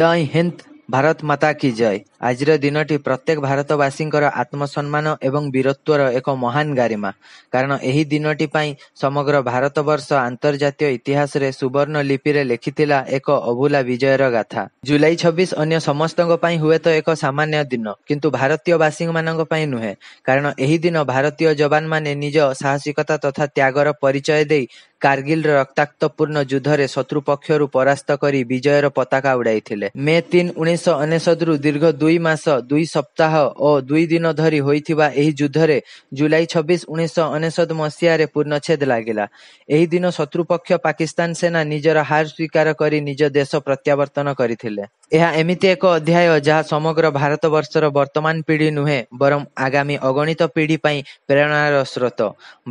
जय हिन्द भारत माता की जय ଆଜିର ଦିନଟି ପ୍ରତ୍ୟେକ ଭାରତବାସୀଙ୍କର ଆତ୍ମସମ୍ମାନ ଏବଂ ବୀରତ୍ୱର ଏକ ମହାନ ଗାରିମା କାରଣ ଏହି ଦିନଟି ପାଇଁ ସମଗ୍ର ଭାରତବର୍ଷ ଆନ୍ତର୍ଜାତୀୟ ଇତିହାସରେ ସୁବର୍ଣ୍ଣ ଲିପିରେ ଲେଖିଥିଲା ଏକ ଅଭୁଲା ବିଜୟର ଗାଥା ଜୁଲାଇ ଛବିଶ ଅନ୍ୟ ସମସ୍ତଙ୍କ ପାଇଁ ହୁଏତ ଏକ ସାମାନ୍ୟ ଦିନ କିନ୍ତୁ ଭାରତୀୟବାସୀମାନଙ୍କ ପାଇଁ ନୁହେଁ କାରଣ ଏହି ଦିନ ଭାରତୀୟ ଯବାନ ମାନେ ନିଜ ସାହସିକତା ତଥା ତ୍ୟାଗର ପରିଚୟ ଦେଇ କାରଗିଲର ରକ୍ତାକ୍ତପୂର୍ଣ୍ଣ ଯୁଦ୍ଧରେ ଶତ୍ରୁ ପକ୍ଷରୁ ପରାସ୍ତ କରି ବିଜୟର ପତାକା ଉଡାଇଥିଲେ ମେ ତିନି ଉଣେଇଶହ ଅନେଶତରୁ ଦୀର୍ଘ ଦୁଇ ଦୁଇ ମାସ ଦୁଇ ସପ୍ତାହ ଓ ଦୁଇ ଦିନ ଧରି ହୋଇଥିବା ଏହି ଯୁଦ୍ଧରେ ଜୁଲାଇ ଛବିଶ ଉଣେଇଶହ ଅନେଶତ ମସିହାରେ ପୂର୍ଣ୍ଣଚ୍ଛେଦ ଲାଗିଲା ଏହି ଦିନ ଶତ୍ରୁ ପକ୍ଷ ପାକିସ୍ତାନ ସେନା ନିଜର ହାର ସ୍ୱୀକାର କରି ନିଜ ଦେଶ ପ୍ରତ୍ୟାବର୍ତ୍ତନ କରିଥିଲେ ଏହା ଏମିତି ଏକ ଅଧ୍ୟାୟ ଯାହା ସମଗ୍ର ଭାରତବର୍ଷର ବର୍ତ୍ତମାନ ପିଢ଼ି ନୁହେଁ ବରଂ ଆଗାମୀ ଅଗଣିତ ପିଢ଼ି ପାଇଁ ପ୍ରେରଣାର ସ୍ରୋତ।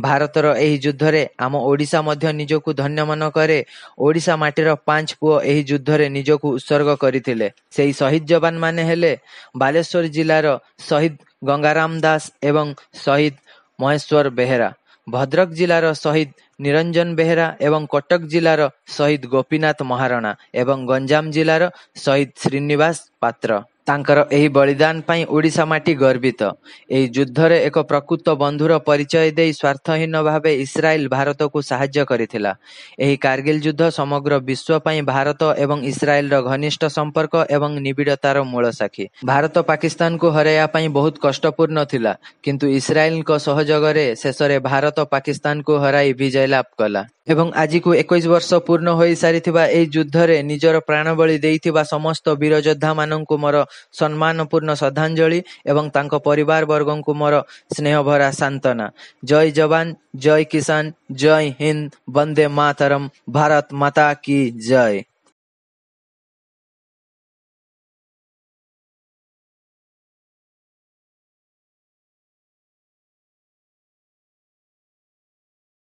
ଭାରତର ଏହି ଯୁଦ୍ଧରେ ଆମ ଓଡ଼ିଶା ମଧ୍ୟ ନିଜକୁ ଧନ୍ୟ ମନେ କରେ। ଓଡ଼ିଶା ମାଟିର ପାଞ୍ଚ ପୁଅ ଏହି ଯୁଦ୍ଧରେ ନିଜକୁ ଉତ୍ସର୍ଗ କରିଥିଲେ। ସେହି ଶହୀଦ ଯବାନମାନେ ହେଲେ ବାଲେଶ୍ୱର ଜିଲ୍ଲାର ଶହୀଦ ଗଙ୍ଗାରାମ ଦାସ ଏବଂ ଶହୀଦ ମହେଶ୍ୱର ବେହେରା। ଭଦ୍ରକ ଜିଲ୍ଲାର ଶହୀଦ ନିରଞ୍ଜନ ବେହେରା ଏବଂ କଟକ ଜିଲ୍ଲାର ଶହୀଦ ଗୋପୀନାଥ ମହାରଣା ଏବଂ ଗଞ୍ଜାମ ଜିଲ୍ଲାର ଶହୀଦ ଶ୍ରୀନିବାସ ପାତ୍ର ତାଙ୍କର ଏହି ବଳିଦାନ ପାଇଁ ଓଡ଼ିଶା ମାଟି ଗର୍ବିତ ଏହି ଯୁଦ୍ଧରେ ଏକ ପ୍ରକୃତ ବନ୍ଧୁର ପରିଚୟ ଦେଇ ସ୍ୱାର୍ଥହୀନ ଭାବେ ଇସ୍ରାଏଲ ଭାରତକୁ ସାହାଯ୍ୟ କରିଥିଲା ଏହି କାର୍ଗିଲ ଯୁଦ୍ଧ ସମଗ୍ର ବିଶ୍ୱ ପାଇଁ ଭାରତ ଏବଂ ଇସ୍ରାଏଲର ଘନିଷ୍ଠ ସମ୍ପର୍କ ଏବଂ ନିବିଡ଼ତାର ମୂଳ ସାକ୍ଷୀ ଭାରତ ପାକିସ୍ତାନକୁ ହରାଇବା ପାଇଁ ବହୁତ କଷ୍ଟପୂର୍ଣ୍ଣ ଥିଲା କିନ୍ତୁ ଇସ୍ରାଏଲଙ୍କ ସହଯୋଗରେ ଶେଷରେ ଭାରତ ପାକିସ୍ତାନକୁ ହରାଇ ବିଜୟ ଲାଭ କଲା ଏବଂ ଆଜିକୁ ଏକୋଇଶ ବର୍ଷ ପୂର୍ଣ୍ଣ ହୋଇସାରିଥିବା ଏହି ଯୁଦ୍ଧରେ ନିଜର ପ୍ରାଣବଳୀ ଦେଇଥିବା ସମସ୍ତ ବୀରଯୋଦ୍ଧାମାନଙ୍କୁ ମୋର ସମ୍ମାନପୂର୍ଣ୍ଣ ଶ୍ରଦ୍ଧାଞ୍ଜଳି ଏବଂ ତାଙ୍କ ପରିବାରବର୍ଗଙ୍କୁ ମୋର ସ୍ନେହଭରା ସାନ୍ତ୍ୱନା ଜୟ ଯବାନ ଜୟ କିଷାନ ଜୟ ହିନ୍ଦ ବନ୍ଦେ ମାତରମ ଭାରତ ମାତା କି ଜୟ